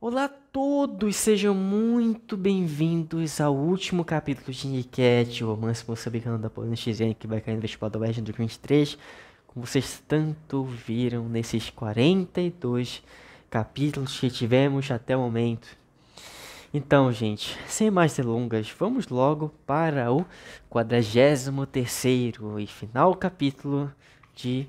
Olá a todos, sejam muito bem-vindos ao último capítulo de Niket, o romance moçambicano da Polônia XN que vai cair no vestibular do West 2023, como vocês tanto viram nesses 42 capítulos que tivemos até o momento. Então, gente, sem mais delongas, vamos logo para o 43 e final capítulo de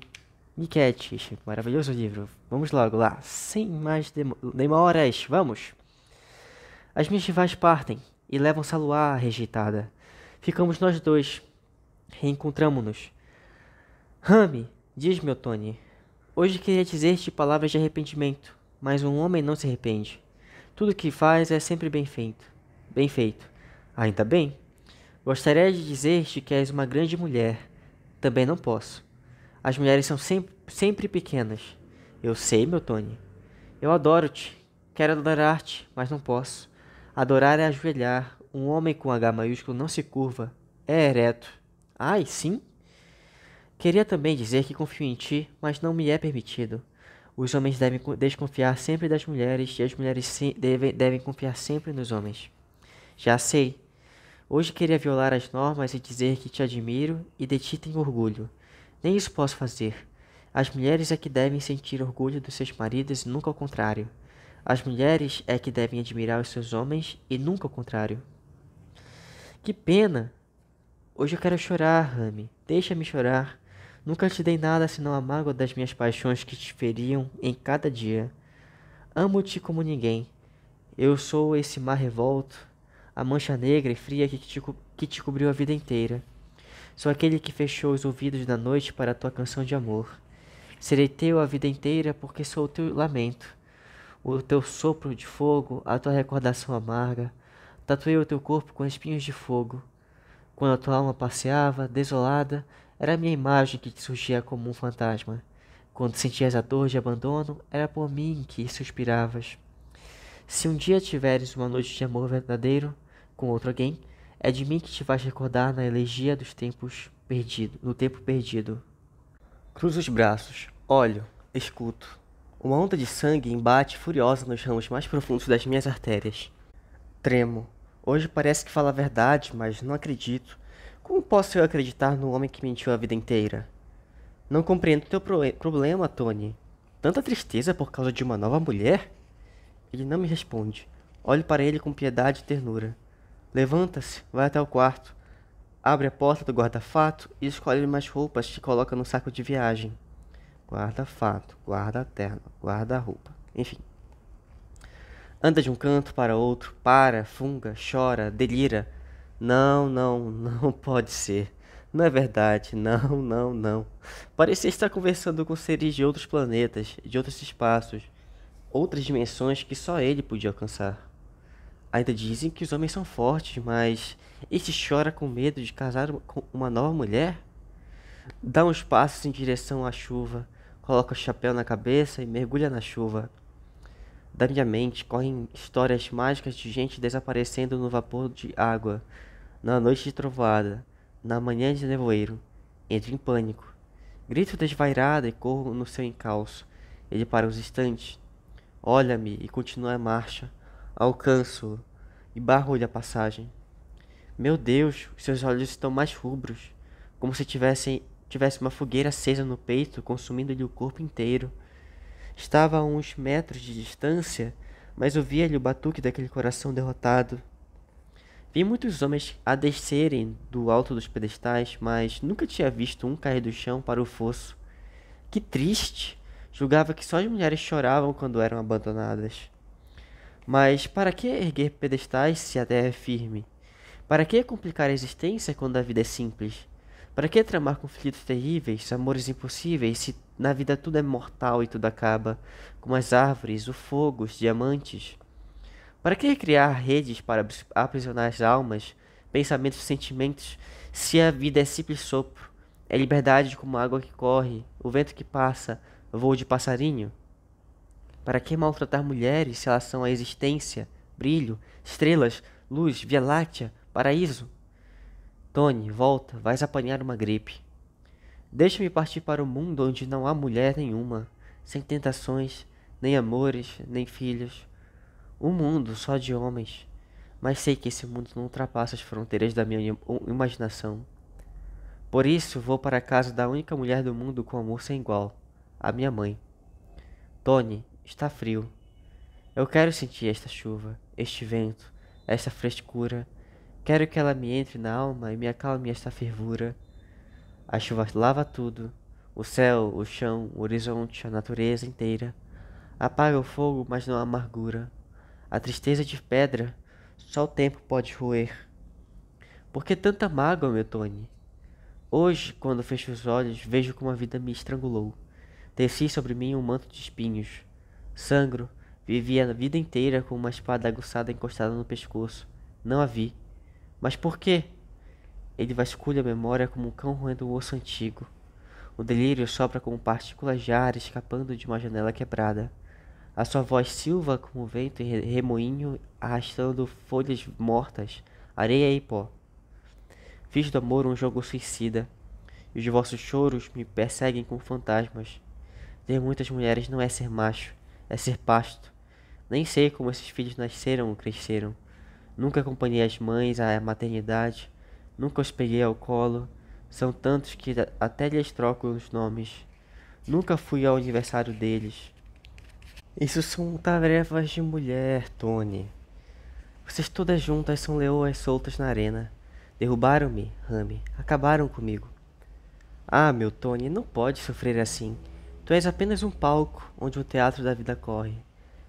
Miquetes, maravilhoso livro. Vamos logo lá, sem mais demoras, vamos! As minhas rivais partem e levam Saluá rejeitada. Ficamos nós dois. Reencontramo-nos. Rami, diz meu Tony, hoje queria dizer-te palavras de arrependimento, mas um homem não se arrepende. Tudo o que faz é sempre bem feito. Bem feito. Ainda bem. Gostaria de dizer-te que és uma grande mulher. Também não posso. As mulheres são sempre, sempre pequenas. Eu sei, meu Tony. Eu adoro-te. Quero adorar-te, mas não posso. Adorar é ajoelhar. Um homem com H maiúsculo não se curva. É ereto. Ai, sim? Queria também dizer que confio em ti, mas não me é permitido. Os homens devem desconfiar sempre das mulheres e as mulheres se devem, devem confiar sempre nos homens. Já sei. Hoje queria violar as normas e dizer que te admiro e de ti tenho orgulho. Nem isso posso fazer. As mulheres é que devem sentir orgulho dos seus maridos e nunca ao contrário. As mulheres é que devem admirar os seus homens e nunca ao contrário. Que pena! Hoje eu quero chorar, Rami. Deixa-me chorar. Nunca te dei nada senão a mágoa das minhas paixões que te feriam em cada dia. Amo-te como ninguém. Eu sou esse mar revolto, a mancha negra e fria que te, que te cobriu a vida inteira. Sou aquele que fechou os ouvidos da noite para a tua canção de amor. Serei teu a vida inteira porque sou o teu lamento. O teu sopro de fogo, a tua recordação amarga. Tatuei o teu corpo com espinhos de fogo. Quando a tua alma passeava, desolada, era a minha imagem que te surgia como um fantasma. Quando sentias a dor de abandono, era por mim que suspiravas. Se um dia tiveres uma noite de amor verdadeiro com outro alguém, é de mim que te vais recordar na elegia dos tempos perdidos, no tempo perdido. Cruzo os braços, olho, escuto. Uma onda de sangue embate furiosa nos ramos mais profundos das minhas artérias. Tremo. Hoje parece que fala a verdade, mas não acredito. Como posso eu acreditar no homem que mentiu a vida inteira? Não compreendo teu pro problema, Tony. Tanta tristeza por causa de uma nova mulher? Ele não me responde. Olho para ele com piedade e ternura. Levanta-se, vai até o quarto, abre a porta do guarda-fato e escolhe mais roupas que coloca no saco de viagem. Guarda-fato, guarda-terno, guarda-roupa, enfim. Anda de um canto para outro, para, funga, chora, delira. Não, não, não pode ser. Não é verdade, não, não, não. Parecia estar conversando com seres de outros planetas, de outros espaços, outras dimensões que só ele podia alcançar. Ainda dizem que os homens são fortes, mas este chora com medo de casar com uma nova mulher? Dá uns passos em direção à chuva, coloca o chapéu na cabeça e mergulha na chuva. Da minha mente correm histórias mágicas de gente desaparecendo no vapor de água, na noite de trovoada, na manhã de nevoeiro. Entro em pânico. Grito desvairado e corro no seu encalço. Ele para os instantes, olha-me e continua a marcha Alcanço-o e barro-lhe a passagem. Meu Deus, seus olhos estão mais rubros, como se tivessem tivesse uma fogueira acesa no peito, consumindo-lhe o corpo inteiro. Estava a uns metros de distância, mas ouvia-lhe o batuque daquele coração derrotado. Vi muitos homens a descerem do alto dos pedestais, mas nunca tinha visto um cair do chão para o fosso. Que triste! Julgava que só as mulheres choravam quando eram abandonadas. Mas para que erguer pedestais se a terra é firme? Para que complicar a existência quando a vida é simples? Para que tramar conflitos terríveis, amores impossíveis, se na vida tudo é mortal e tudo acaba, como as árvores, o fogo, os diamantes? Para que criar redes para aprisionar as almas, pensamentos e sentimentos, se a vida é simples sopro? É liberdade como a água que corre, o vento que passa, voo de passarinho? Para que maltratar mulheres se elas são a existência, brilho, estrelas, luz, via láctea, paraíso? Tony, volta, vais apanhar uma gripe. Deixa-me partir para o mundo onde não há mulher nenhuma, sem tentações, nem amores, nem filhos. Um mundo só de homens. Mas sei que esse mundo não ultrapassa as fronteiras da minha imaginação. Por isso vou para a casa da única mulher do mundo com amor sem igual, a minha mãe. Tony, Está frio. Eu quero sentir esta chuva, este vento, esta frescura. Quero que ela me entre na alma e me acalme esta fervura. A chuva lava tudo: o céu, o chão, o horizonte, a natureza inteira. Apaga o fogo, mas não a amargura. A tristeza de pedra, só o tempo pode roer. Por que tanta mágoa, meu Tony? Hoje, quando fecho os olhos, vejo como a vida me estrangulou. Desci sobre mim um manto de espinhos. Sangro vivia a vida inteira com uma espada aguçada encostada no pescoço. Não a vi. Mas por quê? Ele vasculha a memória como um cão roendo um osso antigo. O delírio sopra como partículas de ar escapando de uma janela quebrada. A sua voz silva como vento em remoinho arrastando folhas mortas, areia e pó. Fiz do amor um jogo suicida. E os vossos choros me perseguem como fantasmas. Ter muitas mulheres não é ser macho é ser pasto. Nem sei como esses filhos nasceram ou cresceram. Nunca acompanhei as mães à maternidade, nunca os peguei ao colo. São tantos que até lhes troco os nomes. Nunca fui ao aniversário deles. Isso são tarefas de mulher, Tony. Vocês todas juntas são leoas soltas na arena. Derrubaram-me, Rami. Acabaram comigo. Ah, meu Tony, não pode sofrer assim. Tu és apenas um palco onde o teatro da vida corre.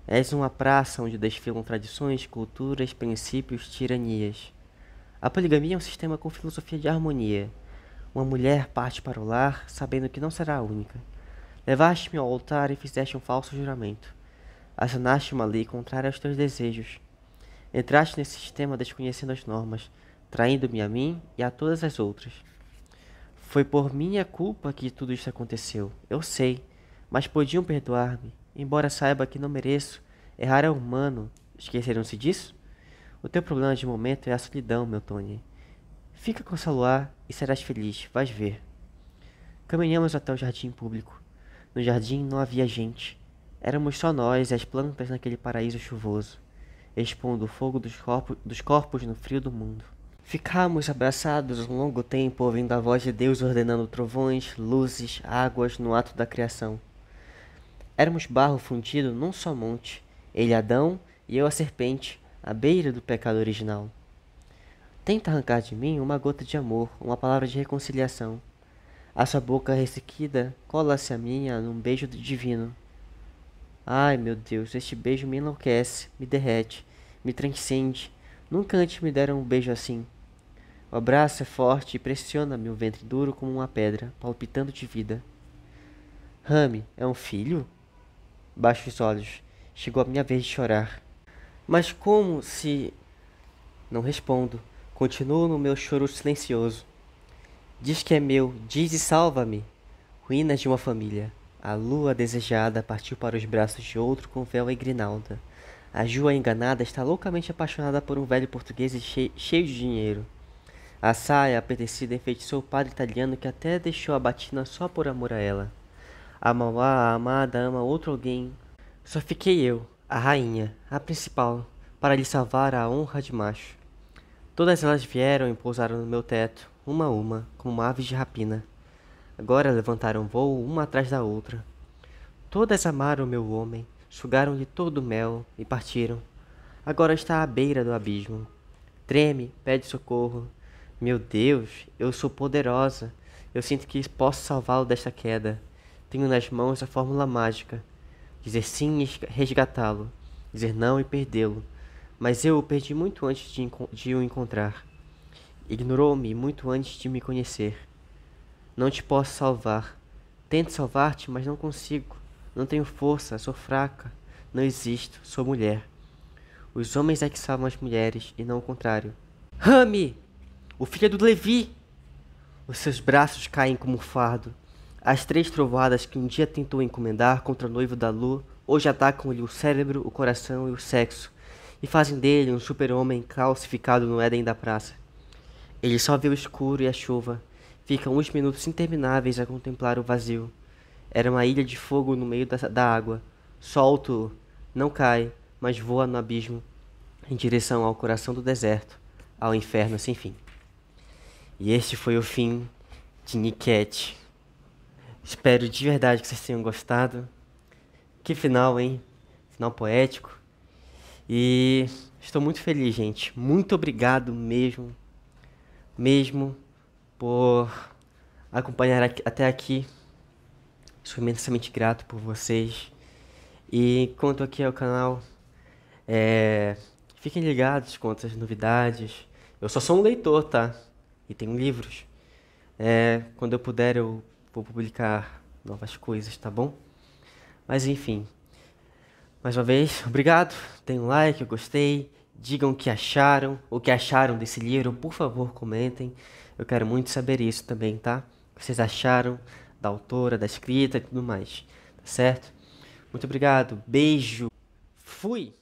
És uma praça onde desfilam tradições, culturas, princípios, tiranias. A poligamia é um sistema com filosofia de harmonia. Uma mulher parte para o lar sabendo que não será a única. Levaste-me ao altar e fizeste um falso juramento. Assinaste uma lei contrária aos teus desejos. Entraste nesse sistema desconhecendo as normas, traindo-me a mim e a todas as outras. Foi por minha culpa que tudo isso aconteceu. Eu sei mas podiam perdoar-me, embora saiba que não mereço. Errar é humano. Esqueceram-se disso? O teu problema de momento é a solidão, meu Tony. Fica com o celular e serás feliz, vais ver. Caminhamos até o jardim público. No jardim não havia gente. Éramos só nós e as plantas naquele paraíso chuvoso, expondo o fogo dos dos corpos no frio do mundo. Ficámos abraçados um longo tempo ouvindo a voz de Deus ordenando trovões, luzes, águas no ato da criação. Éramos barro fundido num só monte, ele Adão e eu a serpente, à beira do pecado original. Tenta arrancar de mim uma gota de amor, uma palavra de reconciliação. A sua boca ressequida cola-se a minha num beijo divino. Ai, meu Deus, este beijo me enlouquece, me derrete, me transcende. Nunca antes me deram um beijo assim. O abraço é forte e pressiona meu ventre duro como uma pedra, palpitando de vida. Rami, é um filho? baixo os olhos. Chegou a minha vez de chorar. Mas como se. Não respondo. Continuo no meu choro silencioso. Diz que é meu, diz e salva-me. Ruínas de uma família. A lua desejada partiu para os braços de outro com véu e grinalda. A Jua enganada está loucamente apaixonada por um velho português cheio de dinheiro. A saia apetecida enfeitiçou o padre italiano que até deixou a batina só por amor a ela. A a amada, ama outro alguém. Só fiquei eu, a rainha, a principal, para lhe salvar a honra de macho. Todas elas vieram e pousaram no meu teto, uma a uma, como aves de rapina. Agora levantaram voo uma atrás da outra. Todas amaram meu homem, sugaram-lhe todo o mel e partiram. Agora está à beira do abismo. Treme, pede socorro. Meu Deus, eu sou poderosa. Eu sinto que posso salvá-lo desta queda. Tenho nas mãos a fórmula mágica. Dizer sim e resgatá-lo. Dizer não e perdê-lo. Mas eu o perdi muito antes de, de o encontrar. Ignorou-me muito antes de me conhecer. Não te posso salvar. Tento salvar-te, mas não consigo. Não tenho força, sou fraca. Não existo, sou mulher. Os homens é que salvam as mulheres e não o contrário. Rami! O filho do Levi! Os seus braços caem como um fardo. As três trovoadas que um dia tentou encomendar contra o noivo da lua hoje atacam-lhe o cérebro, o coração e o sexo, e fazem dele um super-homem calcificado no Éden da praça. Ele só vê o escuro e a chuva, fica uns minutos intermináveis a contemplar o vazio. Era uma ilha de fogo no meio da, da água. Solto, não cai, mas voa no abismo, em direção ao coração do deserto, ao inferno sem fim. E este foi o fim de Niket. Espero de verdade que vocês tenham gostado. Que final, hein? Final poético. E estou muito feliz, gente. Muito obrigado mesmo, mesmo por acompanhar até aqui. Sou imensamente grato por vocês. E quanto aqui ao canal, é... fiquem ligados quanto às novidades. Eu só sou um leitor, tá? E tenho livros. É... Quando eu puder, eu Vou publicar novas coisas, tá bom? Mas enfim. Mais uma vez, obrigado. tem um like, eu gostei. Digam o que acharam, o que acharam desse livro. Por favor, comentem. Eu quero muito saber isso também, tá? O que vocês acharam da autora, da escrita e tudo mais. Tá certo? Muito obrigado. Beijo. Fui!